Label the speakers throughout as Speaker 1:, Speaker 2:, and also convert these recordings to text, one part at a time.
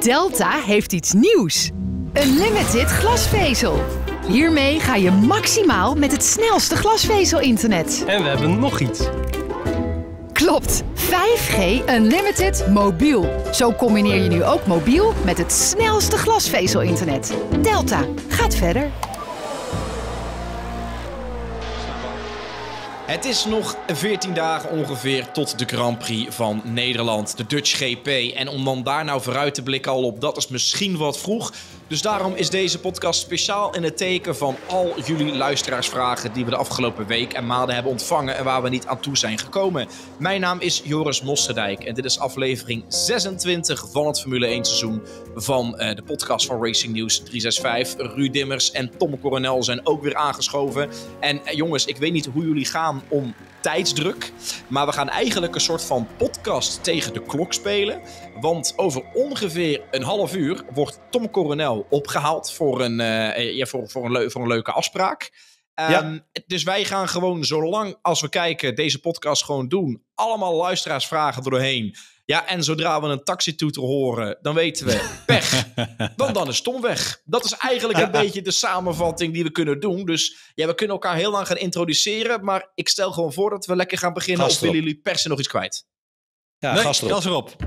Speaker 1: Delta heeft iets nieuws. Een limited glasvezel. Hiermee ga je maximaal met het snelste glasvezel-internet.
Speaker 2: En we hebben nog iets.
Speaker 1: Klopt, 5G Unlimited Mobiel. Zo combineer je nu ook mobiel met het snelste glasvezel-internet. Delta gaat verder. Het is nog 14 dagen ongeveer tot de Grand Prix van Nederland, de Dutch GP. En om dan daar nou vooruit te blikken al op, dat is misschien wat vroeg. Dus daarom is deze podcast speciaal in het teken van al jullie luisteraarsvragen die we de afgelopen week en maanden hebben ontvangen en waar we niet aan toe zijn gekomen. Mijn naam is Joris Mosterdijk en dit is aflevering 26 van het Formule 1 seizoen van eh, de podcast van Racing News 365. Ruud Dimmers en Tom Coronel zijn ook weer aangeschoven. En eh, jongens, ik weet niet hoe jullie gaan om tijdsdruk. Maar we gaan eigenlijk een soort van podcast tegen de klok spelen. Want over ongeveer een half uur wordt Tom Coronel opgehaald voor een, eh, eh, ja, voor, voor, een voor een leuke afspraak. Ehm, dus wij gaan gewoon zolang als we kijken deze podcast gewoon doen. Allemaal luisteraarsvragen er doorheen. Ja, en zodra we een taxi-toe taxitoeter horen, dan weten we pech. Want dan is Tom weg. Dat is eigenlijk een beetje de samenvatting die we kunnen doen. Dus ja, we kunnen elkaar heel lang gaan introduceren. Maar ik stel gewoon voor dat we lekker gaan beginnen. Of willen jullie persen nog iets kwijt? Ja, nee, gas erop. Gas erop.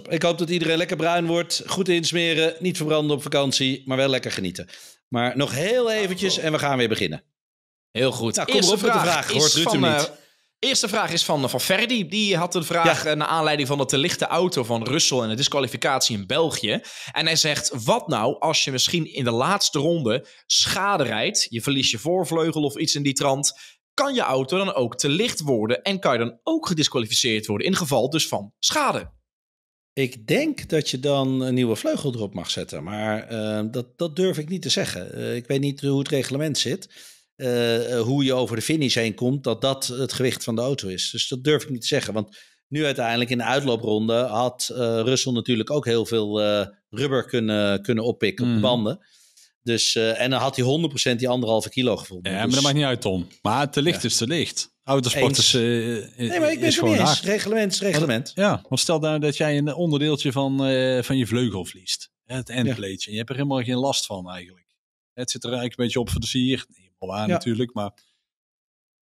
Speaker 1: erop. Ik hoop dat iedereen
Speaker 3: lekker bruin wordt. Goed insmeren. Niet verbranden op vakantie. Maar wel lekker genieten. Maar nog heel
Speaker 1: eventjes en we gaan weer beginnen. Heel goed. Nou, kom Eerste erop met de vraag. Hoort Ruud niet. Eh, Eerste vraag is van, van Ferdi. Die had een vraag eh, naar aanleiding van de te lichte auto van Russell en de disqualificatie in België. En hij zegt: Wat nou als je misschien in de laatste ronde schade rijdt? Je verliest je voorvleugel of iets in die trant. Kan je auto dan ook te licht worden en kan je dan ook gedisqualificeerd worden? In geval dus van schade. Ik denk dat
Speaker 3: je dan een nieuwe vleugel erop mag zetten. Maar eh, dat, dat durf ik niet te zeggen. Eh, ik weet niet hoe het reglement zit. Eh, eh, hoe je over de finish heen komt, dat dat het gewicht van de auto is. Dus dat durf ik niet te zeggen. Want nu uiteindelijk in de uitloopronde had uh, Russell natuurlijk ook heel veel rubber kunnen, kunnen oppikken op de mhm. banden. Dus, en dan had hij
Speaker 2: 100% die anderhalve kilo gevoeld. Ja, maar dus dat maakt niet uit, Tom. Maar te licht is te licht. Autosport is, Nee, maar ik ben niet eens. Reglement is reglement. ja, want stel nou dat jij een onderdeeltje van, van je vleugel verliest. Het endpleetje. En je hebt er helemaal geen last van eigenlijk. Het zit er eigenlijk een beetje op voor de sier wel waar ja. natuurlijk, maar...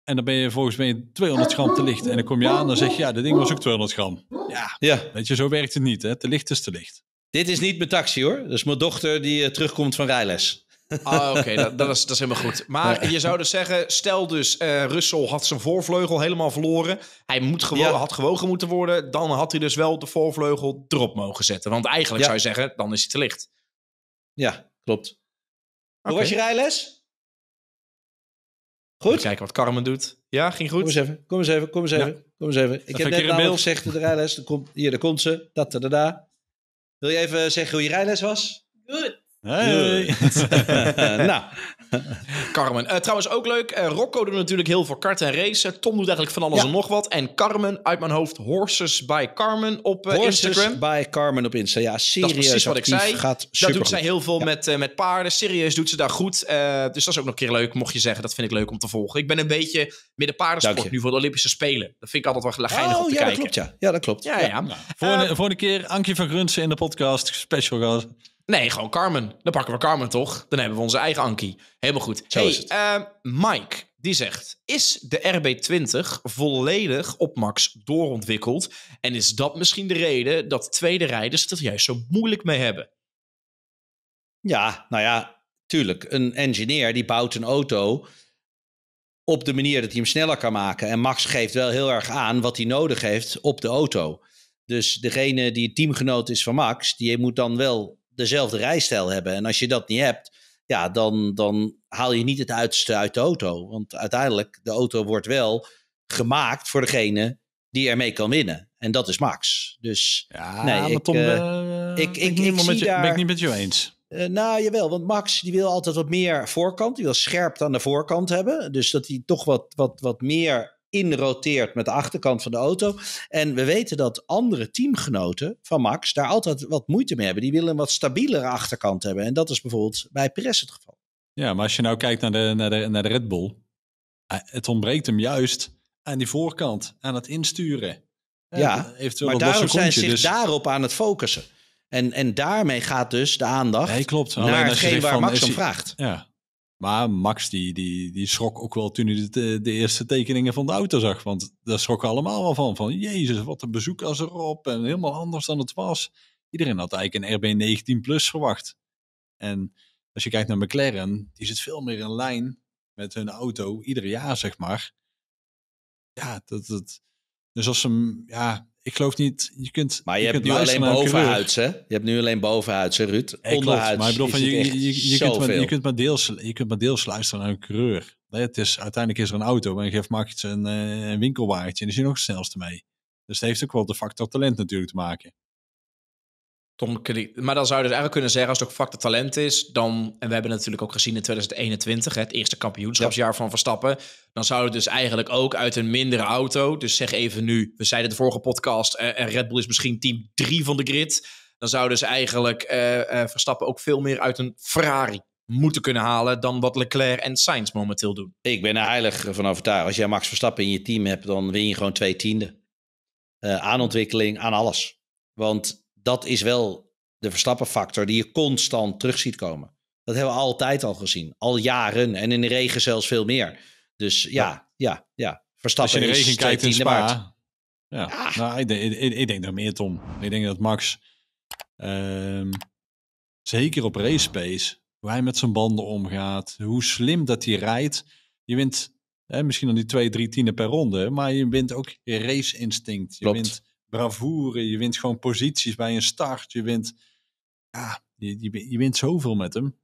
Speaker 2: En dan ben je volgens mij 200 gram te licht. En dan kom je aan en dan zeg je, ja, dit ding was ook 200 gram. Ja, ja. weet je, zo werkt het niet. Hè? Te licht is te licht. Dit is niet mijn taxi hoor. Dat is mijn dochter die eh, terugkomt van rijles. Ah, oké, dat,
Speaker 1: dat, is, dat is helemaal goed. Maar je zou dus zeggen, stel dus, uh, Russell had zijn voorvleugel helemaal verloren. Hij moet gewo had gewogen moeten worden. Dan had hij dus wel de voorvleugel erop mogen zetten. Want eigenlijk zou je zeggen, dan is hij te licht. Ja, klopt. Hoe was je rijles? Goed. Even kijken wat Carmen doet. Ja, ging goed. Kom eens even, kom eens even, kom eens even. Kom eens even. Ik heb net een mail. Nou
Speaker 3: gezegd in de rijles, komt, hier, daar komt ze. Dat, da, da, da.
Speaker 1: Wil je even zeggen hoe je rijles was?
Speaker 2: Goed.
Speaker 3: Hey. Goed. nou,
Speaker 1: Carmen. Eh, trouwens ook leuk. Eh, Rocco doet natuurlijk heel veel karten en racen. Tom doet eigenlijk van alles en nog wat. En Carmen, uit mijn hoofd, Horses by Carmen op uh, Horses Instagram.
Speaker 3: by Carmen op Insta. Ja, serieus. Dat is precies wat ik zei. dat doet zij heel veel
Speaker 1: met, met paarden. Serieus doet ze daar goed. dus dat is ook nog een keer leuk, mocht je zeggen. Dat vind ik leuk om te volgen. Ik ben een beetje midden paardensport nu voor de Olympische Spelen. Dat vind ik altijd wel oh, geinig om te ja, kijken. Dat klopt,
Speaker 2: ja. dat klopt. Ja, ja. Nou, voor, een, keer Ankie van Grunsen in de
Speaker 1: podcast. Special guest. Nee, gewoon Carmen. Dan pakken we Carmen toch? Dan hebben we onze eigen Ankie. Helemaal goed. Zo hey, is het. Ehm, Mike, die zegt: Is de RB20 volledig op max doorontwikkeld? En is dat misschien de reden dat tweede rijders het juist zo moeilijk mee hebben? Ja, nou ja, tuurlijk. Een engineer
Speaker 3: die bouwt een auto op de manier dat hij hem sneller kan maken. En Max geeft wel heel erg aan wat hij nodig heeft op de auto. Dus degene die teamgenoot is van Max, die moet dan wel dezelfde rijstijl hebben. En als je dat niet hebt, ja, dan, dan haal je niet het uiterste uit de auto. Want uiteindelijk, de auto wordt wel gemaakt voor degene die ermee kan winnen. En dat is Max. Dus ja, nee, ik, Tom, eh, eh, ik, ik, ik, zie daar, ben ik niet met jou eens. Uh, nou, jawel, want Max die wil altijd wat meer voorkant. Die wil scherp aan de voorkant hebben. Dus dat hij toch wat, wat, wat meer inroteert met de achterkant van de auto. En we weten dat andere teamgenoten van Max daar altijd wat moeite mee hebben. Die willen een wat stabielere achterkant hebben. En dat is bijvoorbeeld bij Perez het geval.
Speaker 2: Ja, maar als je nou kijkt naar de, naar de, naar de Red Bull. Eh, het ontbreekt hem juist aan die voorkant, aan het insturen. Eh, ja, eventueel maar daarom zijn ze zich dus... daarop aan het focussen. En, en daarmee gaat dus de aandacht nee, klopt. naar hetgeen waar van, Max om vraagt. Ja, maar Max die, die, die schrok ook wel toen hij de, de, eerste tekeningen van de auto zag. Want daar schrokken allemaal wel van. Van jezus, wat een bezoek als erop. En helemaal anders dan het was. Iedereen had eigenlijk een RB19 Plus verwacht. En als je kijkt naar McLaren, die zit veel meer in lijn met hun auto. Ieder jaar zeg maar. Ja, dat, het. dus als ze hem ja, ik geloof niet, je kunt. Maar je, hebt nu alleen bovenhuids, hè? Je
Speaker 3: hebt nu alleen bovenhuids, hè, Ruud? maar van, je, je, kunt
Speaker 2: maar, deels, je kunt maar deels luisteren naar een coureur. het is, uiteindelijk is er een auto en geeft Max een, eh, een en is je nog het snelste mee. Dus het heeft ook wel de factor talent natuurlijk te maken.
Speaker 1: Maar dan zou je dus eigenlijk kunnen zeggen, als het ook vak talent is, dan, en we hebben natuurlijk ook gezien in 2021, het eerste kampioenschapsjaar van Verstappen, dan zou het dus eigenlijk ook uit een mindere auto, dus zeg even nu, we zeiden de vorige podcast, eh, en Red Bull is misschien team 3 van de grid, dan zou dus eigenlijk eh, eh, Verstappen ook veel meer uit een Ferrari moeten kunnen halen dan wat Leclerc en Sainz momenteel doen. Ik ben er heilig van overtuigd. Als jij Max Verstappen in je team hebt, dan win je
Speaker 3: gewoon twee tienden. aan ontwikkeling, aan alles. Want dat is wel de Verstappen-factor die je constant terug ziet komen. Dat hebben we altijd al gezien. Al jaren en in de regen zelfs veel meer. Dus ja, ja, ja. ja. Verstappen Als je in de regen kijkt in
Speaker 2: Ja, nou, ik, ik, ik, denk dat meer Tom. Ik denk dat Max, ehm, zeker op race space, hoe hij met zijn banden omgaat, hoe slim dat hij rijdt. Je wint hè, misschien dan die twee, drie tienen per ronde, maar je wint ook je race instinct. Je wint bravoure. Je wint gewoon posities bij een start. Je wint, ja, je, je, je wint zoveel met hem.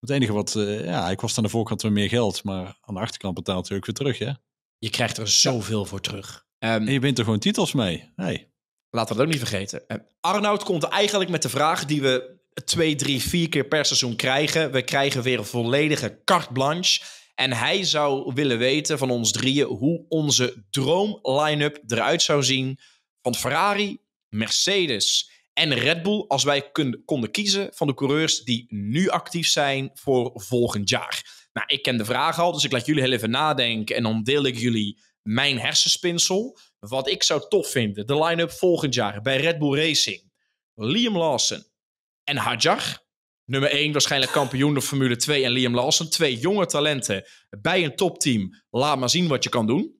Speaker 2: Het enige wat, uh, ja, ik was aan de voorkant weer meer geld, maar aan de achterkant betaalt hij ook weer terug, hè? Je krijgt er zoveel
Speaker 1: voor terug.
Speaker 2: Ehm, en je wint er gewoon titels mee. Hey. Laten we dat ook niet vergeten. Uh,
Speaker 1: Arnoud komt eigenlijk met de vraag die we twee, drie, vier keer per seizoen krijgen. We krijgen weer een volledige carte blanche en hij zou willen weten van ons drieën hoe onze droomline up eruit zou zien. Van Ferrari, Mercedes en Red Bull. Als wij konden kiezen van de coureurs die nu actief zijn voor volgend jaar. Nou, ik ken de vraag al, dus ik laat jullie heel even nadenken. En dan deel ik jullie mijn hersenspinsel. Wat ik zou tof vinden, de line-up volgend jaar bij Red Bull Racing. Liam Lawson en Hajar nummer 1 waarschijnlijk kampioen de Formule 2 en Liam Lawson. Twee jonge talenten bij een topteam. Laat maar zien wat je kan doen.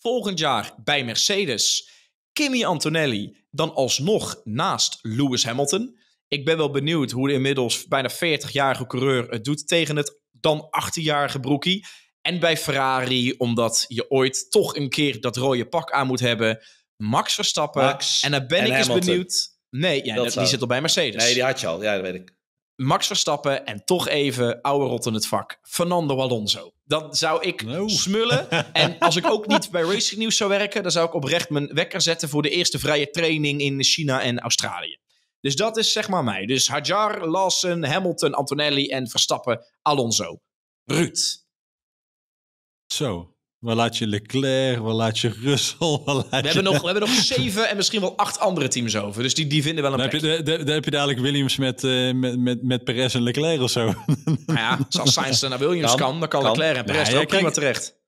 Speaker 1: Volgend jaar bij Mercedes Kimi Antonelli. Dan alsnog naast Lewis Hamilton. Ik ben wel benieuwd hoe de inmiddels bijna 40-jarige coureur het doet tegen het dan 18-jarige broekie. En bij Ferrari, omdat je ooit toch een keer dat rode pak aan moet hebben. Max Verstappen. en dan ben ik eens benieuwd. Nee, die zit al bij Mercedes. Nee, die had je al. Ja, dat weet ik. Max Verstappen en toch even oude rot in het vak. Fernando Alonso. Dan zou ik smullen. en als ik ook niet bij Racing News zou werken, dan zou ik oprecht mijn wekker zetten voor de eerste vrije training in China en Australië. Dus dat is zeg maar mij. Dus Hajar, Lawson, Hamilton, Antonelli en Verstappen, Alonso.
Speaker 2: Ruud. Zo. Waar laat je Leclerc? Waar laat
Speaker 1: je Russell? we, Hebben nog, we hebben nog zeven en misschien wel acht andere teams over.
Speaker 2: Dus die, die vinden wel een dan plek. Heb je, dan, heb je dadelijk Williams met, uh, met, met, met Perez en Leclerc of zo. Nou ja, als
Speaker 1: Sainz naar Williams kan, dan kan, Leclerc en Perez nou, ook prima
Speaker 2: terecht.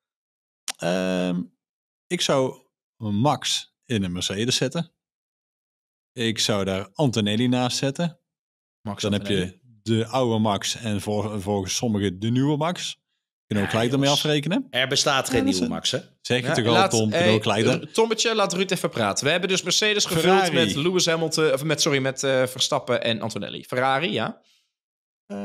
Speaker 2: Ehm, ik zou Max in een Mercedes zetten. Ik zou daar Antonelli naast zetten. Max dan heb je de oude Max en vol, volgens sommigen de nieuwe Max. Kunnen we ook afrekenen?
Speaker 1: Er bestaat geen nieuwe Max, hè? Zeg je toch al, Tom. ook eh, Tommetje, laat Ruud even praten. We hebben dus Mercedes gevuld met Lewis Hamilton, of met, sorry, met eh, Verstappen en Antonelli. Ferrari, ja. Eh,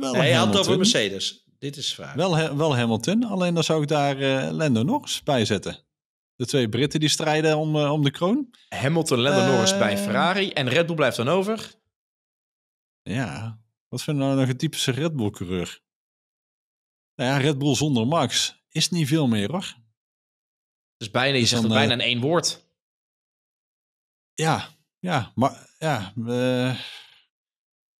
Speaker 2: wel Hij had het over
Speaker 1: Mercedes. Dit is waar. Wel,
Speaker 2: wel Hamilton, alleen dan zou ik daar eh, Lando Norris bij zetten. De twee Britten die strijden om, om de kroon. Hamilton, Lando Norris bij Ferrari. En Red Bull blijft dan over. Ja, wat vinden we nou nog een typische Red Bull coureur? Nou ja, Red Bull zonder Max is niet veel meer hoor. Dus bijna, je dus zegt dan, bijna eh,
Speaker 1: in één woord.
Speaker 2: Ja, ja, maar ja. Eh,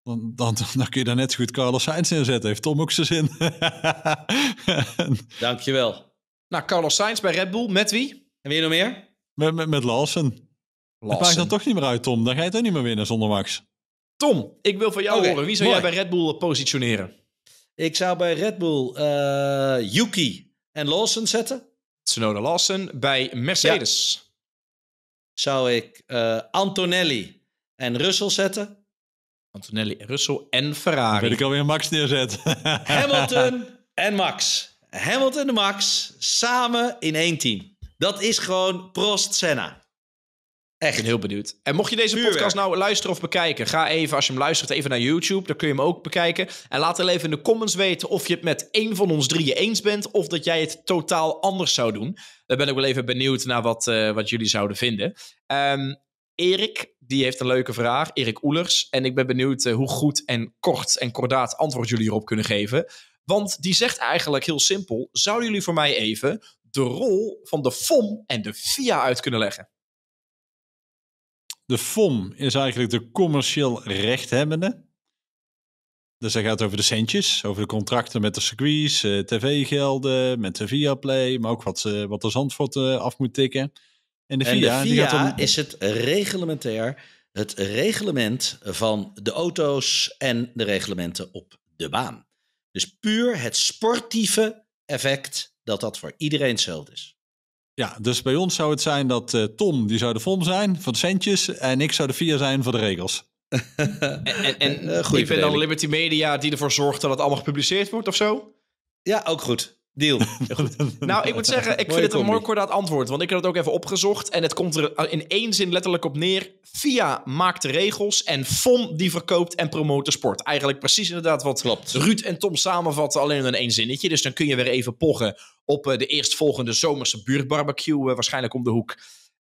Speaker 2: dan, dan, dan, kun je daar net goed Carlos Sainz in zetten. Heeft Tom ook zijn zin. Dankjewel.
Speaker 1: Nou, Carlos Sainz bij Red
Speaker 2: Bull. Met wie? En wie nog meer? Met, met, met Lawson. Dat maakt dan toch niet meer uit, Tom. Dan ga je het ook niet meer winnen zonder Max. Tom, ik wil van jou horen. Wie zou jij bij Red Bull positioneren? Ik zou
Speaker 3: bij Red Bull uh, Yuki en Lawson zetten. Tsunoda Lawson. Bij Mercedes. Zou ik eh, Antonelli en Russell zetten. Antonelli Russell en Ferrari. Wil ik alweer Max neerzet. Hamilton en Max. Hamilton en Max samen in één
Speaker 1: team. Dat is gewoon Prost Senna. Echt. heel benieuwd. En mocht je deze podcast nou luisteren of bekijken, ga even, als je hem luistert, even naar YouTube. Daar kun je hem ook bekijken. En laat even in de comments weten of je het met één van ons drieën eens bent. Of dat jij het totaal anders zou doen. Daar ben ik wel even benieuwd naar wat, eh, wat jullie zouden vinden. Ehm, Erik, die heeft een leuke vraag. Erik Oelers. En ik ben benieuwd eh, hoe goed en kort en kordaat antwoord jullie hierop kunnen geven. Want die zegt eigenlijk heel simpel: zouden jullie voor mij even de rol van de FOM en de FIA uit kunnen leggen?
Speaker 2: De FOM is eigenlijk de commercieel rechthebbende. Dus dat gaat over de centjes, over de contracten met de circuits, uh, tv-gelden, met de play, maar ook wat, uh, wat de Zandvoort eh, af moet tikken. En de VIA, en is het reglementair,
Speaker 3: het reglement van de auto's en de reglementen op de baan.
Speaker 2: Dus puur het sportieve effect dat dat voor iedereen hetzelfde is. Ja, dus bij ons zou het zijn dat uh, Tom, die zou de FOM zijn van de centjes en ik zou de VIA zijn voor de regels. en,
Speaker 1: en, en eh, ik vind dan Liberty Media die ervoor zorgt dat het allemaal gepubliceerd wordt of zo? Ja, ook goed. Deal. nou, ik moet zeggen, ik vind het een mooi kordaat antwoord. Want ik heb het ook even opgezocht. En het komt er in één zin letterlijk op neer. Via maakt de regels en FOM die verkoopt en promoot de sport. Eigenlijk precies inderdaad wat Klopt. Ruud en Tom samenvatten alleen in één zinnetje. Dus dan kun je weer even poggen op eh, de eerstvolgende zomerse buurtbarbecue. Eh, waarschijnlijk om de hoek.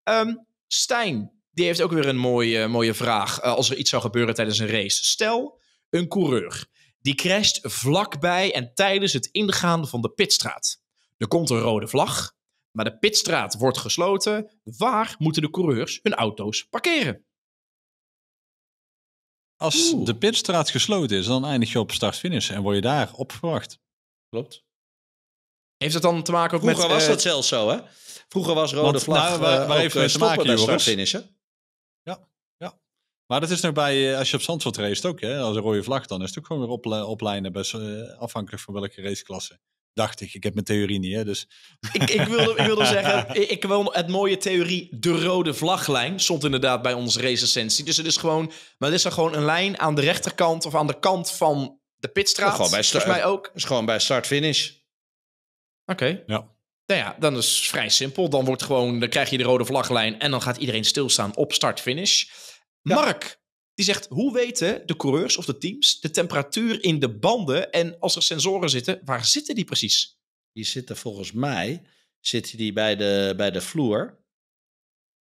Speaker 1: Um, Stijn, die heeft ook weer een mooie, mooie vraag. Eh, als er iets zou gebeuren tijdens een race. Stel, een coureur die crasht vlakbij en tijdens het ingaan van de pitstraat. Er komt een rode vlag, maar de
Speaker 2: pitstraat wordt gesloten. Waar moeten de coureurs hun auto's parkeren? Als de pitstraat gesloten is, dan eindig je op start-finish en word je daar opgewacht. Klopt.
Speaker 1: Heeft dat dan te maken ook Vroeger met... Vroeger was eh, dat zelfs zo, hè?
Speaker 3: Vroeger was rode vlag nou, waar, waar uh, eh, bij start-finish,
Speaker 2: maar dat is erbij nou bij, eh, als je op Zandvoort race ook, hè, als een rode vlag, dan is het ook gewoon weer op, oplijnen, best, eh, afhankelijk van welke raceklasse. Dacht ik, ik heb mijn theorie niet, hè, dus... Ik, ik, wilde, ik wilde zeggen,
Speaker 1: ik wil het mooie theorie, de rode vlaglijn, stond inderdaad bij onze racesessie. Dus het is gewoon, maar het is er gewoon een lijn aan de rechterkant of aan de kant van de pitstraat, gewoon bij mij ook. is gewoon bij start-finish. Oké. Ja. Nou ja, dan is het vrij simpel. Dan, wordt gewoon, dan krijg je de rode vlaglijn en dan gaat iedereen stilstaan op start-finish. Mark, die zegt, hoe weten de coureurs of de teams de temperatuur in de banden en als er sensoren zitten, waar zitten die precies? Die zitten volgens mij zitten die bij,
Speaker 3: de, bij de vloer.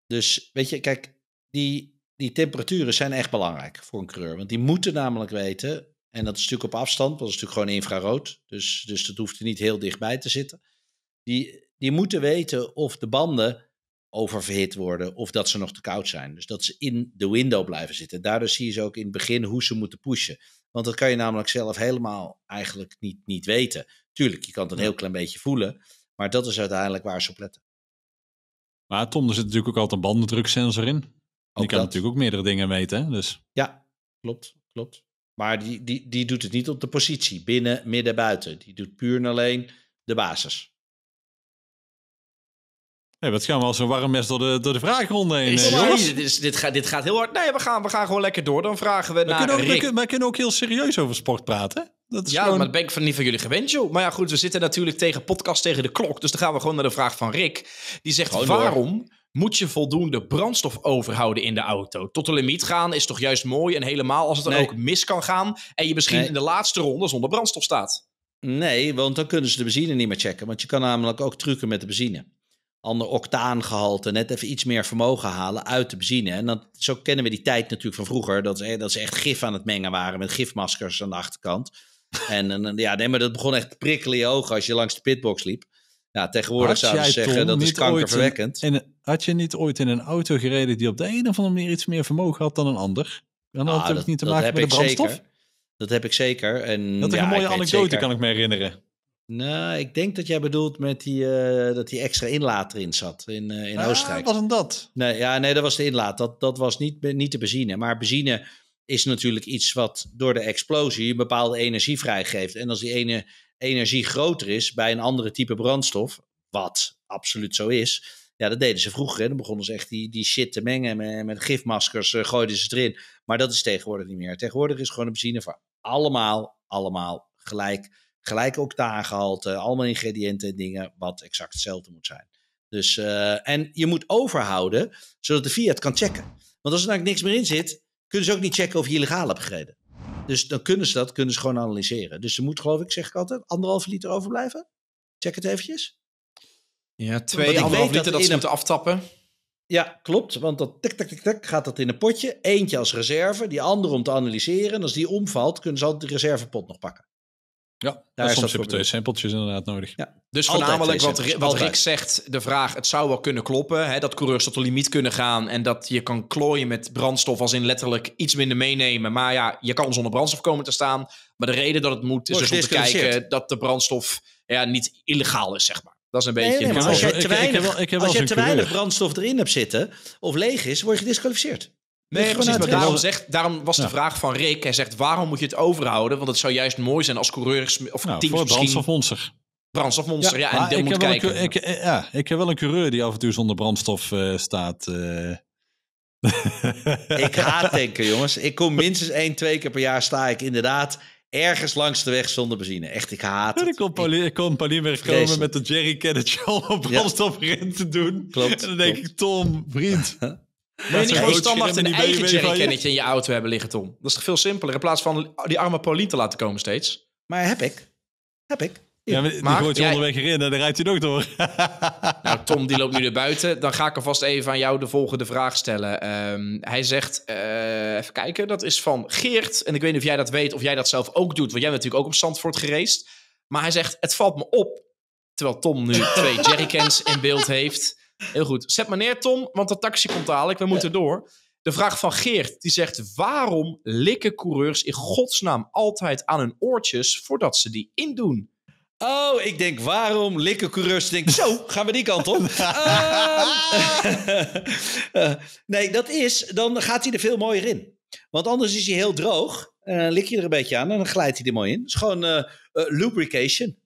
Speaker 3: Dus weet je, kijk, die, die temperaturen zijn echt belangrijk voor een coureur. Want die moeten namelijk weten, en dat is natuurlijk op afstand, want dat is natuurlijk gewoon infrarood. Dus, dus dat hoeft er niet heel dichtbij te zitten. Die, die moeten weten of de banden oververhit worden of dat ze nog te koud zijn. Dus dat ze in de window blijven zitten. Daardoor zie je ze ook in het begin hoe ze moeten pushen. Want dat kan je namelijk zelf helemaal eigenlijk niet, niet weten. Tuurlijk, je kan het een heel klein beetje voelen, maar dat is uiteindelijk waar ze op letten.
Speaker 2: Maar Tom, er zit natuurlijk ook altijd een bandendruksensor in. Ook die kan dat. natuurlijk ook meerdere dingen meten. Dus.
Speaker 3: Ja, klopt, klopt. Maar die, die, die doet het niet op de positie, binnen, midden, buiten. Die doet puur en alleen de basis.
Speaker 2: Ja, gaan we als een warm mes door de, door de vraagronde heen? Is, nee,
Speaker 1: dit, dit, gaat, dit gaat heel hard. Nee, we gaan,
Speaker 2: we gaan gewoon lekker door. Dan vragen we, we naar kunnen ook, Rick. We, we kunnen ook heel serieus over sport praten. Dat is ja, maar dat
Speaker 1: ben ik van niet van jullie gewend, joh. Maar ja, goed, we zitten natuurlijk tegen podcast tegen de klok. Dus dan gaan we gewoon naar de vraag van Rick. Die zegt, waarom moet je voldoende brandstof overhouden in de auto? Tot de limiet gaan is toch juist mooi en helemaal als het dan ook mis kan gaan... en je misschien in de laatste ronde zonder brandstof staat. Nee, want dan kunnen ze de benzine niet meer checken. Want je kan namelijk ook trucken met de benzine
Speaker 3: ander octaangehalte, net even iets meer vermogen halen uit de benzine. En dat, zo kennen we die tijd natuurlijk van vroeger, dat, ze, e-, dat ze echt gif aan het mengen waren met gifmaskers aan de achterkant. en, ja, nee, maar dat begon echt prikkelen je ogen als je langs de pitbox liep. Ja, tegenwoordig zou je zeggen dat is kankerverwekkend.
Speaker 2: en had je niet ooit in een auto gereden die op de een of andere manier iets meer vermogen had dan een ander? En had nou, het niet te maken met de brandstof?
Speaker 3: Dat heb ik zeker. En, dat is ja, een mooie anekdote, kan ik me herinneren. Nou, ik denk dat jij bedoelt met die, eh, dat die extra inlaat erin zat in, eh, in ah, Oostenrijk. Wat dan dat? Nee, ja, nee, dat was de inlaat. Dat, dat was niet, niet de benzine. Maar benzine is natuurlijk iets wat door de explosie een bepaalde energie vrijgeeft. En als die ene energie groter is bij een andere type brandstof, wat absoluut zo is. Ja, dat deden ze vroeger. Hè. Dan begonnen ze echt die, die shit te mengen met, met gifmaskers, eh, gooiden ze erin. Maar dat is tegenwoordig niet meer. Tegenwoordig is gewoon de benzine voor allemaal, allemaal gelijk gelijk ook gehalten, allemaal ingrediënten en dingen, wat exact hetzelfde moet zijn. Dus, eh, en je moet overhouden, zodat de Fiat kan checken. Want als er eigenlijk nou niks meer in zit, kunnen ze ook niet checken of je legaal hebt gereden. Dus dan kunnen ze dat, kunnen ze gewoon analyseren. Dus er moet, geloof ik, zeg ik altijd, anderhalve liter overblijven. Check het eventjes. Ja, twee, anderhalve liter dat, dat ze een... moeten aftappen. Ja, klopt. Want dat tik, tik, tik, tik gaat dat in een potje. Eentje als reserve, die andere om te analyseren. En als die omvalt, kunnen ze altijd de reservepot nog pakken.
Speaker 2: Ja, daar soms heb je twee sampletjes inderdaad nodig. Ja. Dus voornamelijk wat, wat
Speaker 1: Rick zegt, de vraag, het zou wel kunnen kloppen. Hè, dat coureurs tot de limiet kunnen gaan en dat je kan klooien met brandstof als in letterlijk iets minder meenemen. Maar ja, je kan zonder brandstof komen te staan. Maar de reden dat het moet is dus om te kijken dat de brandstof ja, niet illegaal is, zeg maar. Dat is een beetje... als je te weinig
Speaker 3: brandstof erin hebt zitten of leeg is, word je gedisqualificeerd. Nee, precies. daarom,
Speaker 1: zegt, daarom was de vraag van Rick. Hij zegt, waarom moet je het overhouden? Want het zou juist mooi zijn als coureurs of nou, voor misschien... Brandstofmonster, ja. en ik, moet heb kijken. ik,
Speaker 2: eh, ja, ik heb wel een coureur die af en toe zonder brandstof eh, staat. Eh. ik haat
Speaker 3: tanken, jongens. Ik kom minstens één, twee keer per jaar sta ik inderdaad ergens langs de weg zonder benzine.
Speaker 2: Echt, ik haat het. ik kon Paulien weer komen met een jerrycannetje om op brandstof ja. te doen. Klopt. En dan denk ik, Tom, vriend... Wil je niet gewoon standaard een eigen jerrycannetje
Speaker 1: in je auto hebben liggen, Tom? Dat is toch veel simpeler? In plaats van die arme Paulien te laten komen steeds. Maar heb
Speaker 3: ik.
Speaker 2: Heb ik. Ja, maar, die gooit je onderweg erin en dan rijdt hij ook door.
Speaker 1: nou, Tom die loopt nu naar buiten. Dan ga ik alvast even aan jou de volgende vraag stellen. Ehm, hij zegt, eh, even kijken, dat is van Geert. En ik weet niet of jij dat weet of jij dat zelf ook doet. Want jij bent natuurlijk ook op Zandvoort gereest. Maar hij zegt, het valt me op. Terwijl Tom nu twee jerrycans in beeld heeft Heel goed. Zet maar neer, Tom, want de taxi komt dadelijk. We moeten door. De vraag van Geert, die zegt... waarom likken coureurs in godsnaam altijd aan hun oortjes... voordat ze die indoen?
Speaker 3: Oh, ik denk, waarom likken coureurs? Denk, zo, gaan we die kant op. Ehm, eh, nee, dat is, dan gaat hij er veel mooier in. Want anders is hij heel droog. Uh, lik je er een beetje aan en dan glijdt hij er mooi in. Het is gewoon eh, lubrication.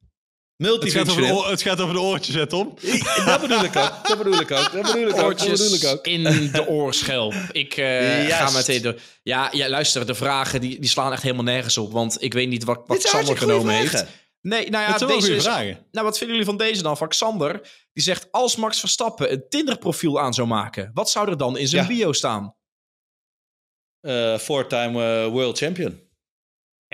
Speaker 3: Het gaat, over de,
Speaker 2: het gaat over de oortjes, hè, Tom?
Speaker 3: dat bedoel ik ook.
Speaker 2: Dat bedoel ik ook. Dat bedoel ik ook. bedoel in de oorschelp. Ik eh, ga meteen eh,
Speaker 1: door. Ja, ja, luister, de vragen die, die slaan echt helemaal nergens op. Want ik weet niet wat, wat Sander genomen heeft. Nee, nou ja, deze vragen. Nou, wat vinden jullie van deze dan? Van Sander, die zegt... Als Max Verstappen een Tinder-profiel aan zou maken... wat zou er dan in zijn bio staan? Uh, four-time world champion.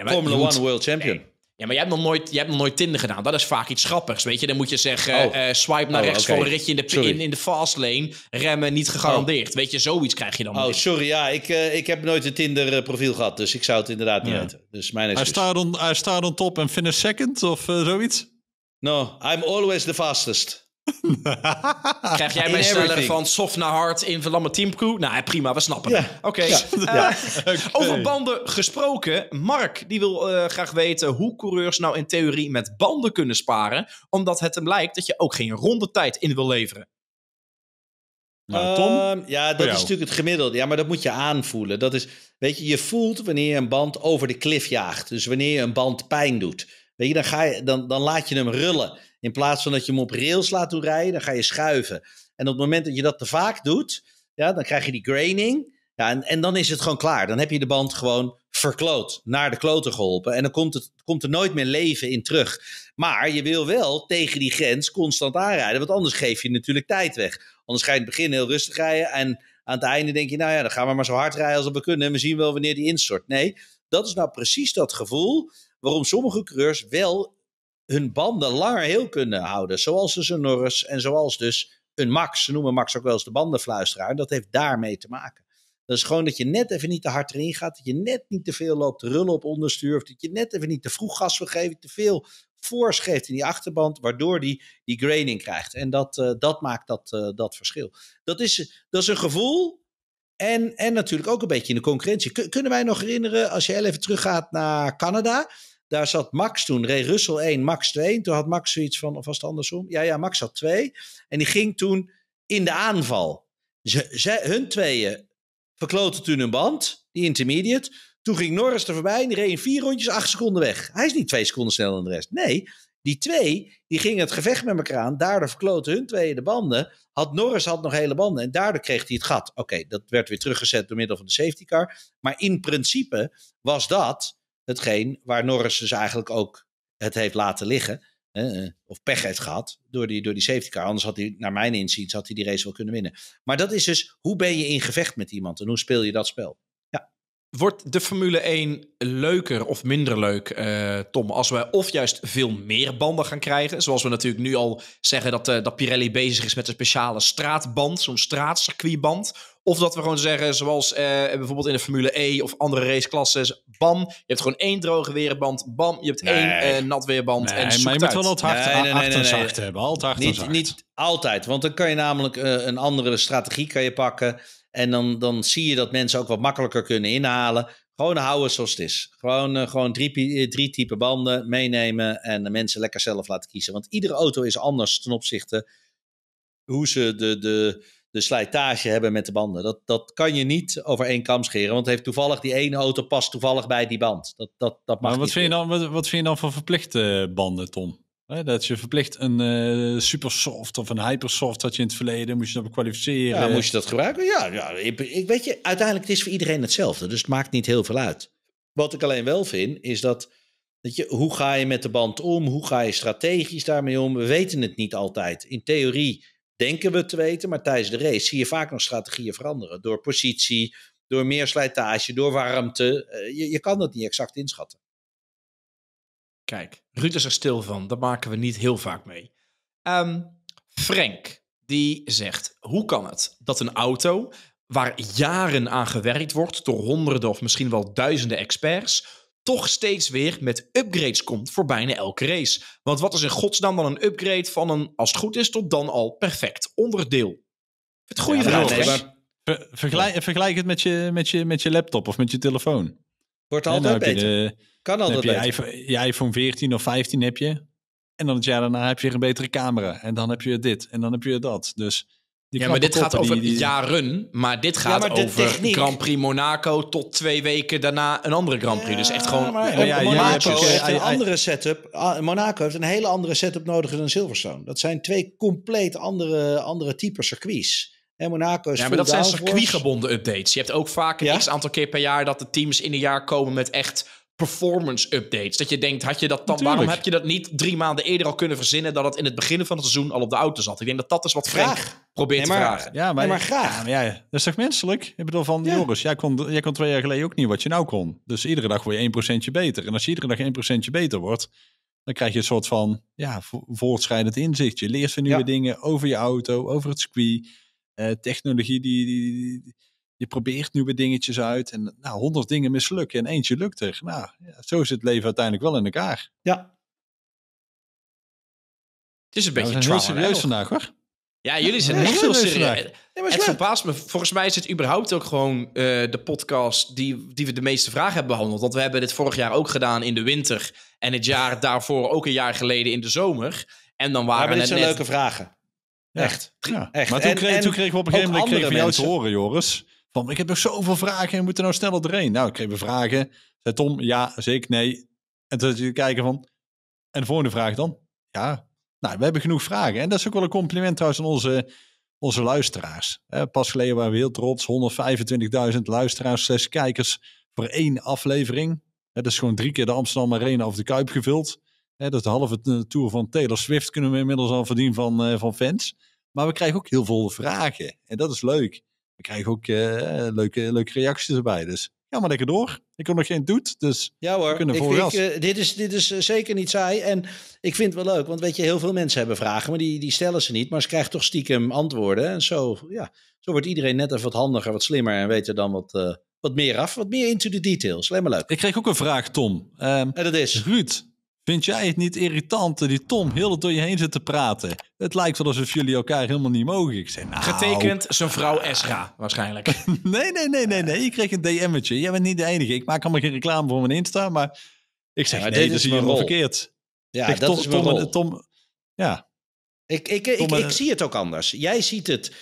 Speaker 3: Formula One world
Speaker 1: champion. Ja, maar jij hebt, nog nooit, jij hebt nog nooit Tinder gedaan. Dat is vaak iets grappigs, weet je. Dan moet je zeggen, oh. eh, swipe naar oh, rechts voor een ritje in de, in, in, de fast lane. Remmen niet gegarandeerd. Oh. Weet je, zoiets krijg je dan. Oh, sorry.
Speaker 3: Ja, ik, eh, ik heb nooit een Tinder eh, profiel gehad. Dus ik zou het inderdaad niet ja. weten. Dus mijn excuus.
Speaker 2: Hij staat on, top en finish second of zoiets? No, I'm always the fastest.
Speaker 1: Krijg jij mij sneller van soft naar hard in van Lamme Team Crew? Nou, eh, prima, we snappen yeah. Oké. Ja. Eh, over banden gesproken. Mark, die wil eh, graag weten hoe coureurs nou in theorie met banden kunnen sparen. Omdat het hem lijkt dat je ook geen ronde tijd in wil leveren.
Speaker 3: Nou, Tom, ehm, ja, dat is natuurlijk het gemiddelde. Ja, maar dat moet je aanvoelen. Dat is, weet je, je voelt wanneer je een band over de klif jaagt. Dus wanneer je een band pijn doet. Weet je, dan, ga je, dan, dan laat je hem rullen. In plaats van dat je hem op rails laat doen rijden, dan ga je schuiven. En op het moment dat je dat te vaak doet, ja, dan krijg je die graining. Ja, en, en dan is het gewoon klaar. Dan heb je de band gewoon verkloot, naar de kloten geholpen. En dan komt, het, komt er nooit meer leven in terug. Maar je wil wel tegen die grens constant aanrijden, want anders geef je natuurlijk tijd weg. Anders ga je in het begin heel rustig rijden en aan het einde denk je, nou ja, dan gaan we maar zo hard rijden als we kunnen en we zien wel wanneer die instort. Nee, dat is nou precies dat gevoel waarom sommige coureurs wel hun banden langer heel kunnen houden. Zoals dus een Norris en zoals dus een Max. Ze noemen Max ook wel eens de bandenfluisteraar. dat heeft daarmee te maken. Dat is gewoon dat je net even niet te hard erin gaat. Dat je net niet te veel loopt rullen op onderstuur. dat je net even niet te vroeg gas wil geven. Te veel force geeft in die achterband. Waardoor die, die graining krijgt. En dat, eh, dat maakt dat, eh, dat verschil. Dat is, dat is een gevoel. En, en natuurlijk ook een beetje in de concurrentie. Kunnen wij nog herinneren, als je heel even teruggaat naar Canada daar zat Max toen, Ray Russell 1, Max 2. Toen had Max zoiets van, of was het andersom? Ja, ja, Max had 2. En die ging toen in de aanval. Ze, hun tweeën verkloten toen hun band, die intermediate. Toen ging Norris er voorbij en die reed in vier rondjes acht seconden weg. Hij is niet twee seconden sneller dan de rest. Nee, die twee, die gingen het gevecht met elkaar aan. Daardoor verkloten hun tweeën de banden. Had Norris had nog hele banden en daardoor kreeg hij het gat. Oké, dat werd weer teruggezet door middel van de safety car. Maar in principe was dat Hetgeen waar Norris dus eigenlijk ook het heeft laten liggen. Eh, of pech heeft gehad door die, door die safety car. Anders had hij, naar mijn inziens, had hij die race wel kunnen winnen. Maar dat is dus, hoe ben je in gevecht met iemand en hoe speel je dat spel?
Speaker 1: Wordt de Formule 1 leuker of minder leuk, eh, Tom, als we of juist veel meer banden gaan krijgen? Zoals we natuurlijk nu al zeggen dat, eh, dat Pirelli bezig is met een speciale straatband, zo'n straatcircuitband. Of dat we gewoon zeggen, zoals eh, bijvoorbeeld in de Formule E of andere raceklassen, bam, je hebt gewoon één droge weerband, bam, je hebt één nat weerband nee, en Maar je moet wel altijd hard, nee, nee, hebben, altijd niet, Niet altijd, want dan kan je
Speaker 3: namelijk een andere strategie kan je pakken. En dan, dan zie je dat mensen ook wat makkelijker kunnen inhalen. Gewoon houden zoals het is. Gewoon, eh, gewoon drie, eh, drie type banden meenemen en de mensen lekker zelf laten kiezen. Want iedere auto is anders ten opzichte hoe ze de, de, de slijtage hebben met de banden. Dat, dat kan je niet over één kam scheren. Want heeft toevallig die ene auto past toevallig bij die band. Dat, dat, dat mag maar wat Vind je
Speaker 2: dan, wat, wat vind je dan van verplichte banden, Tom? dat je verplicht een eh, supersoft of een hypersoft had je in het verleden, moest je dat kwalificeren. Ja, moest je dat gebruiken? Ja, ja ik, weet je, uiteindelijk het is voor iedereen hetzelfde,
Speaker 3: dus het maakt niet heel veel uit. Wat ik alleen wel vind, is dat, dat je, hoe ga je met de band om? Hoe ga je strategisch daarmee om? We weten het niet altijd. In theorie denken we te weten, maar tijdens de race zie je vaak nog strategieën veranderen. Door positie, door meer slijtage, door warmte. Eh, je, je kan dat niet exact inschatten.
Speaker 1: Kijk, Ruud is er stil van. Dat maken we niet heel vaak mee. Ehm, Frank, die zegt: Hoe kan het dat een auto waar jaren aan gewerkt wordt door honderden of misschien wel duizenden experts, toch steeds weer met upgrades komt voor bijna elke race? Want wat is in godsnaam dan een upgrade van een, als het goed is, tot dan al perfect
Speaker 2: onderdeel? Het
Speaker 1: goede ja, vraag.
Speaker 2: vergelijk, vergelijk, het met je, met, je, met je laptop of met je telefoon. Wordt altijd beter. kan altijd beter. Je iPhone, je 14 of 15 heb je. En dan het jaar daarna heb je een betere camera. En dan heb je dit. En dan heb je dat. Dus ja, maar dit gaat over die, jaren. Maar dit gaat over Grand Prix Monaco
Speaker 1: tot twee weken daarna een andere Grand Prix. dus echt gewoon... Maar, ja, Monaco heeft een andere
Speaker 3: setup. Ah, Monaco heeft een hele andere setup nodig dan Silverstone. Dat zijn twee compleet andere, andere typen circuits. En Monaco is Ja, maar dat zijn
Speaker 1: circuitgebonden updates. Je hebt ook vaak een x aantal keer per jaar dat de teams in een jaar komen met echt performance updates. Dat je denkt, had je dat dan, waarom heb je dat niet drie maanden eerder al kunnen verzinnen dat het in het begin van het seizoen al op de auto zat? Ik denk dat dat is wat Frank probeert maar, te vragen. Ja, maar, graag.
Speaker 2: Ja, ja, dat is toch menselijk? Ik bedoel, van Joris, jij kon, jij kon twee jaar geleden ook niet wat je nou kon. Dus iedere dag word je 1% beter. En als je iedere dag procentje beter wordt, dan krijg je een soort van ja, voortschrijdend inzicht. Je leert ze nieuwe dingen over je auto, over het circuit eh, technologie die, die, die, je probeert nieuwe dingetjes uit en nou, honderd dingen mislukken en eentje lukt er. Nou, zo is het leven uiteindelijk wel in elkaar. Ja. Het is een nou, beetje heel serieus vandaag hoor. Ja, jullie zijn heel serieus.
Speaker 1: Ja, het verbaast me. Volgens mij is het überhaupt ook gewoon eh, de podcast die, die we de meeste vragen hebben behandeld. Want we hebben dit vorig jaar ook gedaan in de winter. En het jaar daarvoor ook een jaar geleden in de zomer. En dan waren ja, maar dit zijn net... leuke vragen.
Speaker 2: Echt. Ja. Maar toen, en, kreeg, toen kregen we op een gegeven moment kreeg van jou te horen, Joris. Van, ik heb nog zoveel vragen en moeten nou sneller erheen. Nou, ik kreeg we vragen. Zei Tom, ja, zeker, nee. En toen zat je kijken van, en de volgende vraag dan? Ja, nou, we hebben genoeg vragen. En dat is ook wel een compliment trouwens aan onze, onze luisteraars. pas geleden waren we heel trots. 125.000 luisteraars, zes kijkers voor één aflevering. dat is gewoon drie keer de Amsterdam Arena of de Kuip gevuld. dat is de halve tour van Taylor Swift kunnen we inmiddels al verdienen van, eh, van fans. Maar we krijgen ook heel veel vragen. En dat is leuk. We krijgen ook eh, leuke, leuke reacties erbij. Dus ja, maar lekker door. Ik heb nog geen doet, dus ja hoor, kunnen eh,
Speaker 3: dit is, dit is eh, zeker niet saai en ik vind het wel leuk. Want weet je, heel veel mensen hebben vragen, maar die, die stellen ze niet. Maar ze krijgen toch stiekem antwoorden. En zo, ja, zo wordt iedereen net even wat handiger, wat slimmer en weet er dan wat... wat meer af,
Speaker 2: wat meer into the details. Alleen leuk. Ik kreeg ook een vraag, Tom. en ehm, dat is? Ruud, Vind jij het niet irritant dat die Tom heel het door je heen zit te praten? Het lijkt wel alsof jullie elkaar helemaal niet mogen. Ik zei, nou. Getekend
Speaker 1: zijn vrouw Esra,
Speaker 2: waarschijnlijk. nee, nee, nee, nee, nee. Je kreeg een DM'tje. Jij bent niet de enige. Ik maak allemaal geen reclame voor mijn Insta, maar... Ik zeg, ja, nee, dat is hier verkeerd. Ja, dat Tom, is Tom, ja. Ik, ik, ik, ik eh, zie het ook anders. Jij
Speaker 3: ziet het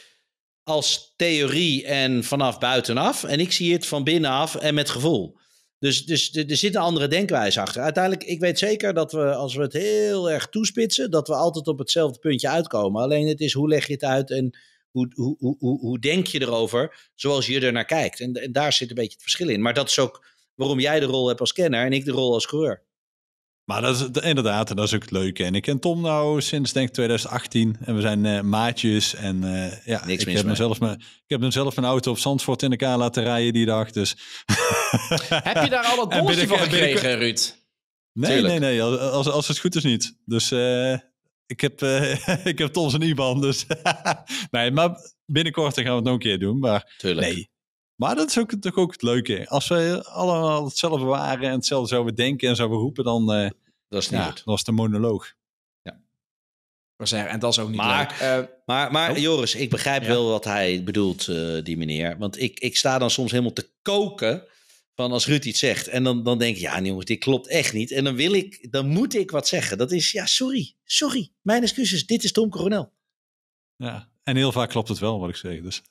Speaker 3: als theorie en vanaf buitenaf. En ik zie het van binnenaf en met gevoel. Dus, dus er, zit een andere denkwijze achter. Uiteindelijk, ik weet zeker dat we, als we het heel erg toespitsen, dat we altijd op hetzelfde puntje uitkomen. Alleen het is hoe leg je het uit en hoe, hoe, hoe, hoe denk je erover, zoals je er naar kijkt. En, en daar zit een beetje het verschil in. Maar dat is ook waarom jij de rol hebt als kenner en ik de rol als coureur.
Speaker 2: Maar dat is inderdaad, en dat is ook het leuke. En ik ken Tom nou sinds denk ik 2018 en we zijn eh, maatjes en eh, ja, Niks ik, heb mezelf me, ik heb mezelf mijn auto op Zandvoort in elkaar laten rijden die dag. Dus.
Speaker 1: heb je daar al dat doosje van gekregen, ik... Ruud?
Speaker 2: Nee, nee, nee. Als, als het goed is niet. Dus eh, ik, heb, ik heb Tom zijn IBAN. Dus nee, maar binnenkort gaan we het nog een keer doen. Maar Tuurlijk. nee, maar dat is ook, toch ook het leuke. Als we allemaal hetzelfde waren en hetzelfde zouden denken en zouden roepen, dan uh, dat is niet was de monoloog. Ja. En dat is ook niet maar,
Speaker 3: leuk. Eh, maar, maar oh? Joris, ik begrijp wel wat hij bedoelt, eh, die meneer. Want ik, ik sta dan soms helemaal te koken van als Ruud iets zegt. En dan, dan denk ik, ja jongens, dit klopt echt niet. En dan wil ik, dan moet ik wat zeggen. Dat is, ja, sorry, sorry. Mijn excuses, dit is Tom Coronel.
Speaker 2: Ja, en heel vaak klopt het wel, wat ik zeg. Dus.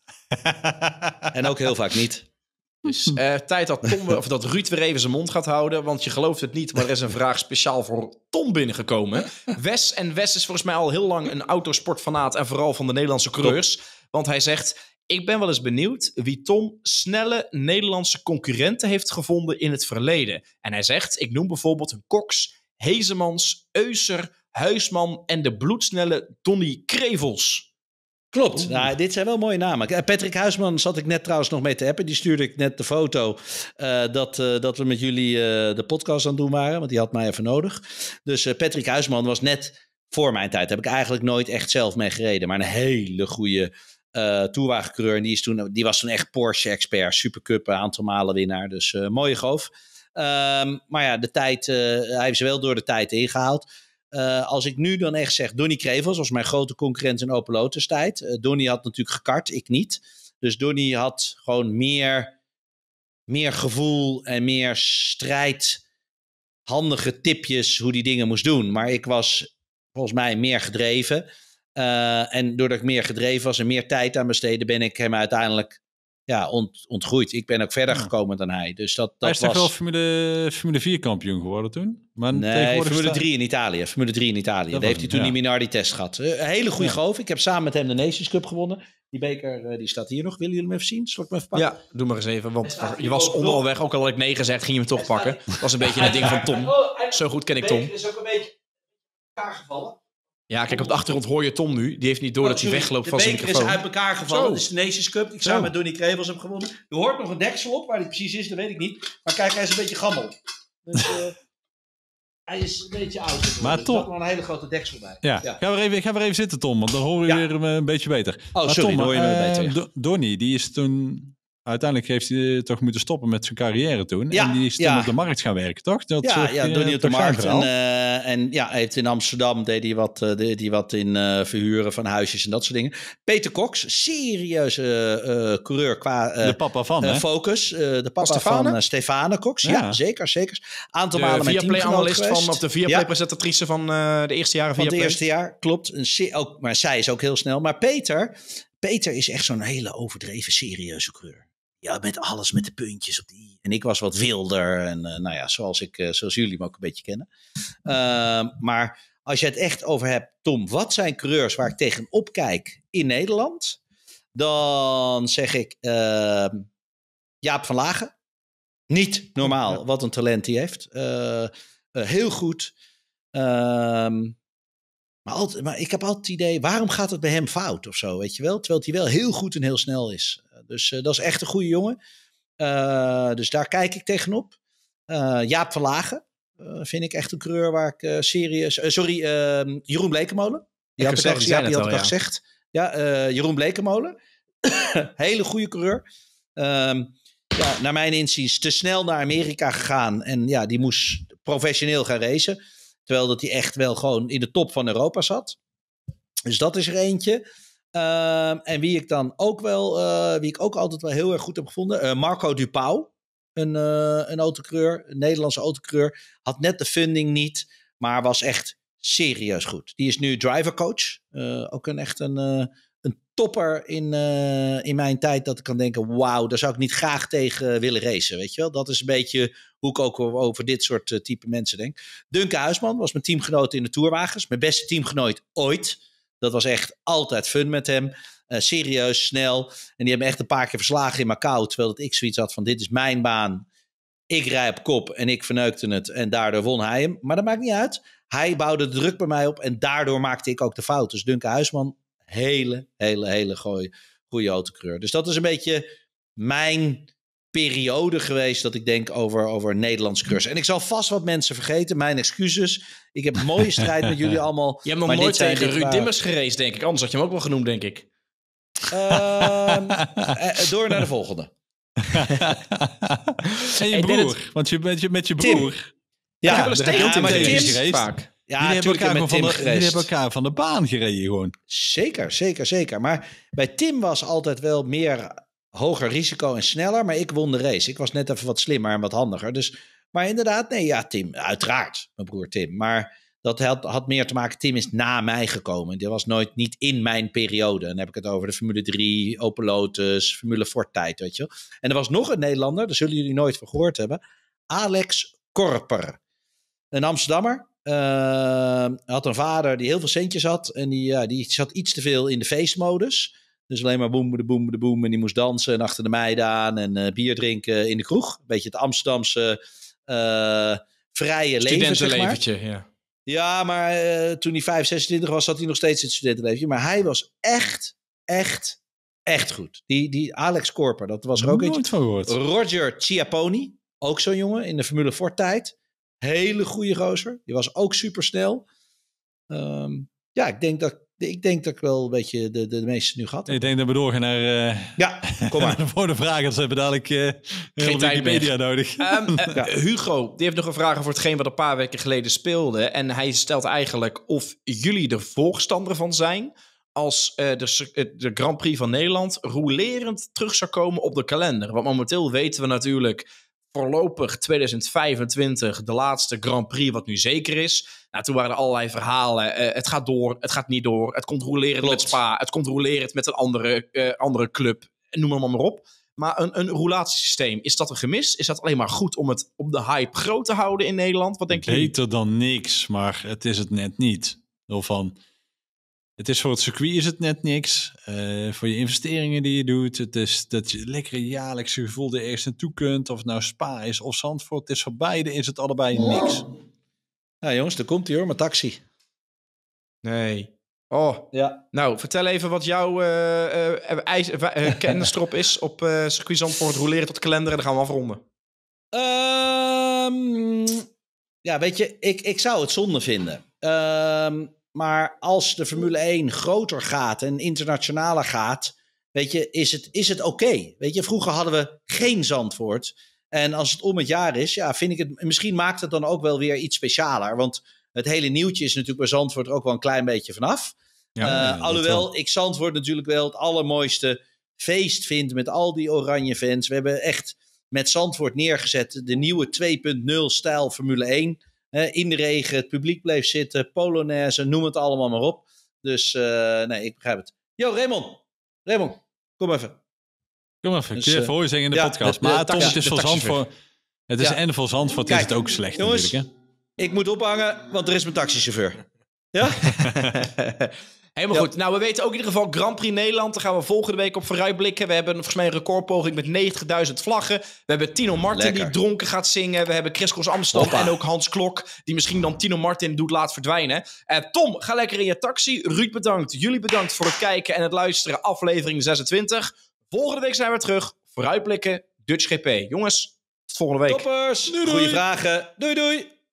Speaker 2: en ook heel vaak niet. Dus eh, tijd
Speaker 1: dat, Tom, of dat Ruud weer even zijn mond gaat houden. Want je gelooft het niet, maar er is een vraag speciaal voor Tom binnengekomen. Wes, en Wes is volgens mij al heel lang een autosportfanaat. En vooral van de Nederlandse coureurs. Want hij zegt, ik ben wel eens benieuwd wie Tom snelle Nederlandse concurrenten heeft gevonden in het verleden. En hij zegt, ik noem bijvoorbeeld een Cox, Hezemans, Euser, Huisman en de bloedsnelle Donny Krevels. Klopt.
Speaker 3: Nou, dit zijn wel mooie namen. Eh, Patrick Huisman zat ik net trouwens nog mee te appen. Die stuurde ik net de foto eh, dat, eh, dat we met jullie de podcast aan het doen waren. Want die had mij even nodig. Dus Patrick Huisman was net voor mijn tijd. Heb ik eigenlijk nooit echt zelf mee gereden. Maar een hele goede toerwagencureur. En die, is toen, die was toen echt Porsche-expert. Supercup, een aantal malen winnaar. Dus mooie goof. Ehm, maar ja, de tijd, hij heeft ze wel door de tijd ingehaald. Eh, als ik nu dan echt zeg, Donny Krevels was mijn grote concurrent in Open Lotus tijd. Eh, Donny had natuurlijk gekart, ik niet. Dus Donny had gewoon meer, meer gevoel en meer strijd, handige tipjes hoe die dingen moest doen. Maar ik was volgens mij meer gedreven. Eh, en doordat ik meer gedreven was en meer tijd aan besteedde, ben ik hem uiteindelijk ja, ont, ontgroeid. Ik ben ook verder gekomen dan hij. Dus dat, dat hij is was... toch wel
Speaker 2: Formule, Formule 4 kampioen geworden toen? Maar nee, Formule 3 in
Speaker 3: Italië. Formule 3 in Italië. Daar heeft hij toen die Minardi-test gehad. Een eh, hele goede ja. Ik heb samen met hem de Nations Cup gewonnen. Die beker eh, die staat hier nog. Willen jullie hem even zien? Zal ik even pakken? Ja, doe maar eens even. Want
Speaker 1: je was onderweg. Ook al had ik nee gezegd, ging je hem toch pakken. Dat was een beetje het ding van Tom. Oh, Zo goed ken ik Tom. Het is ook een beetje elkaar gevallen. Ja, kijk, op de achtergrond hoor je Tom nu. Die heeft niet door oh, dat hij wegloopt van zijn microfoon. De beker is uit
Speaker 3: elkaar gevallen. Zo. De Cup. Ik samen met Donny Krevels heb gewonnen. Je hoort nog een deksel op, waar die precies is, dat weet ik niet. Maar kijk, hij is een beetje gammel. Dus, eh, hij is een beetje oud. Dus maar dus nog nog een hele grote deksel bij. Ja. ja.
Speaker 2: Ga, maar even, ga maar even zitten, Tom. Want dan hoor je ja. weer eh, een beetje beter. Oh, maar sorry. hoor je uh, beter, Donny, die is toen uiteindelijk heeft hij toch moeten stoppen met zijn carrière toen. Ja, en die is toen op de markt gaan werken, toch? Dat ja, ja door niet eh, op de markt. En, uh, en
Speaker 3: ja, heeft in Amsterdam deed hij wat, eh, deed hij wat in verhuren van huisjes en dat soort dingen. Peter Cox, serieuze coureur qua de papa van, focus. de papa van Stefane Cox. Ja. zeker, zeker. Aantal de malen play analist van Op de play
Speaker 1: presentatrice van de eerste jaren van Viaplay. Van het eerste
Speaker 3: jaar, klopt. Een, ook, maar zij is ook heel snel. Maar Peter... Peter is echt zo'n hele overdreven serieuze coureur ja, met alles met de puntjes op die. En ik was wat wilder. En eh, nou ja, zoals, ik, eh, zoals jullie me ook een beetje kennen. Ehm, maar als je het echt over hebt, Tom, wat zijn coureurs waar ik tegenop kijk in Nederland? Dan zeg ik ehm, Jaap van Lagen. Niet normaal, wat een talent die heeft. Eh, heel goed. Ehm, maar, altijd, maar ik heb altijd het idee, waarom gaat het bij hem fout of zo, weet je wel? Terwijl hij wel heel goed en heel snel is. Eh, dus eh, dat is echt een goede jongen. Eh, dus daar kijk ik tegenop. Uh, Jaap Verlagen vind ik echt een coureur waar ik serieus... sorry, ehm, Jeroen Blekemolen. Die had gezegd, al, ja, die had ik ja. gezegd. Jeroen Blekemolen. Hele goede coureur. Um, ja, naar mijn inziens te snel naar Amerika gegaan. En ja, die moest professioneel gaan racen. Terwijl dat hij echt wel gewoon in de top van Europa zat. Dus dat is er eentje. Ehm, en wie ik dan ook wel, eh, wie ik ook altijd wel heel erg goed heb gevonden, eh, Marco Dupau. Een, eh, een autocreur, een Nederlandse autocreur. Had net de funding niet, maar was echt serieus goed. Die is nu drivercoach. ook een, echt een, een topper in, in mijn tijd dat ik kan denken, wauw, daar zou ik niet graag tegen willen racen. Weet je wel, dat is een beetje hoe ik ook over dit soort eh, type mensen denk. Duncan Huisman was mijn teamgenoot in de Tourwagens. Mijn beste teamgenoot ooit. Dat was echt altijd fun met hem. Eh, serieus, snel. En die hebben echt een paar keer verslagen in Macau. Terwijl dat ik zoiets had van dit is mijn baan. Ik rij op kop en ik verneukte het. En daardoor won hij hem. Maar dat maakt niet uit. Hij bouwde de druk bij mij op. En daardoor maakte ik ook de fout. Dus Duncan Huisman, hele, hele, hele goeie, goede autocreur. Dus dat is een beetje mijn periode geweest
Speaker 1: dat ik denk over, over
Speaker 3: Nederlands cursus. En ik zal vast wat mensen vergeten. Mijn excuses. Ik heb mooie strijd met jullie allemaal. Je hebt nog nooit tegen Ruud Dimmers
Speaker 1: gereisd, denk ik. Anders had je hem ook wel genoemd, denk ik.
Speaker 2: Ehm, eh, eh, door naar de volgende. en je broer. want je bent je, met je broer. Ja, ik heb tegen Tim Vaak. Ja, jullie hebben, elkaar met Tim van de, hebben
Speaker 3: elkaar van de baan gereden gewoon. Zeker, zeker, zeker. Maar bij Tim was altijd wel meer hoger risico en sneller. Maar ik won de race. Ik was net even wat slimmer en wat handiger. Dus, maar inderdaad, nee, ja, Tim. Uiteraard, mijn broer Tim. Maar dat had, had meer te maken. Tim is na mij gekomen. Dit was nooit niet in mijn periode. Dan heb ik het over de Formule 3, Open Lotus, Formule Ford tijd, weet je wel. En er was nog een Nederlander, daar zullen jullie nooit van gehoord hebben. Alex Korper. Een Amsterdammer. Uh, had een vader die heel veel centjes had. En die, ja, die zat iets te veel in de feestmodus. Dus alleen maar boem, de boem, de boem. En die moest dansen en achter de meiden aan en eh, bier drinken in de kroeg. Een beetje het Amsterdamse eh, vrije leven, zeg
Speaker 1: ja. Ja,
Speaker 3: maar eh, toen hij 5, 26 was, zat hij nog steeds in het studentenleven. Maar hij was echt, echt, echt goed. Die, die Alex Korper, dat was er ook nooit van Roger Chiapponi, ook zo'n jongen in de Formule 4 tijd. Hele goede gozer. Die was ook supersnel. snel ehm, ja, ik denk dat ik denk dat ik wel een beetje de, de, de meeste nu gehad heb.
Speaker 2: Ik denk dat we doorgaan naar... Uh, ja, kom maar. voor de vragen, ze hebben dadelijk uh, Geen Wikipedia nodig.
Speaker 1: Ehm, eh, Hugo, die heeft nog een vraag over hetgeen wat een paar weken geleden speelde. En hij stelt eigenlijk of jullie er voorstander van zijn... als de, de Grand Prix van Nederland roelerend terug zou komen op de kalender. Want momenteel weten we natuurlijk voorlopig 2025 de laatste Grand Prix, wat nu zeker is. Nou, toen waren er allerlei verhalen. Eh, het gaat door, het gaat niet door. Het controleert met Spa, het controleert met een andere, eh, andere club. Eh, noem maar, maar op. Maar een, een roulatiesysteem, is dat een gemis? Is dat alleen maar goed om het op de hype groot te houden in Nederland? Wat denk Beter je?
Speaker 2: Beter dan niks, maar het is het net niet. Of van het is voor het circuit is het net niks. Eh, voor je investeringen die je doet. Het is dat je lekkere jaarlijkse gevoel er eerst naartoe kunt. Of het nou Spa is of Zandvoort. Het is voor beide is het allebei niks. Nou jongens, daar komt hij hoor, mijn taxi. Nee. Oh, ja. nou vertel even wat jouw uh,
Speaker 1: eh, eh, ijs, is op circuit Zandvoort. Roleren tot kalender en dan gaan we afronden.
Speaker 3: Um, ja, weet je, ik, ik zou het zonde vinden. Um, maar als de Formule 1 groter gaat en internationaler gaat, weet je, is het, is het oké? Weet je, vroeger hadden we geen Zandvoort. En als het om het jaar is, ja, vind ik het, misschien maakt het dan ook wel weer iets specialer. Want het hele nieuwtje is natuurlijk bij Zandvoort ook wel een klein beetje vanaf. Eh, alhoewel ik Zandvoort natuurlijk wel het allermooiste feest vind met al die oranje fans. We hebben echt met Zandvoort neergezet de nieuwe 2.0 stijl Formule 1. Eh, in de regen, het publiek bleef zitten, Polonaise, noem het allemaal maar op. Dus eh, nee, ik begrijp het. Jo, Raymond. Raymond, kom even.
Speaker 2: Kom even, dus, eh, voor je zingen in de podcast. maar het is voor
Speaker 3: Het
Speaker 1: is ja. en voor Zandvoort is het ook slecht jongens, natuurlijk. Hè? Ik moet ophangen, want er is mijn taxichauffeur. Ja? Helemaal goed. Nou, we weten ook in ieder geval Grand Prix Nederland. Daar gaan we volgende week op vooruitblikken. We hebben volgens mij een recordpoging met 90.000 vlaggen. We hebben Tino Martin die dronken gaat zingen. We hebben Chris Cross Amsterdam en ook Hans Klok. Die misschien dan Tino Martin doet laat verdwijnen. Eh, Tom, ga lekker in je taxi. Ruud bedankt. Jullie bedankt voor het kijken en het luisteren. Aflevering 26. Volgende week zijn we terug. Vooruitblikken Dutch GP. Jongens, tot volgende week.
Speaker 2: Toppers. Doei, doei. Goeie vragen.
Speaker 1: Doei doei.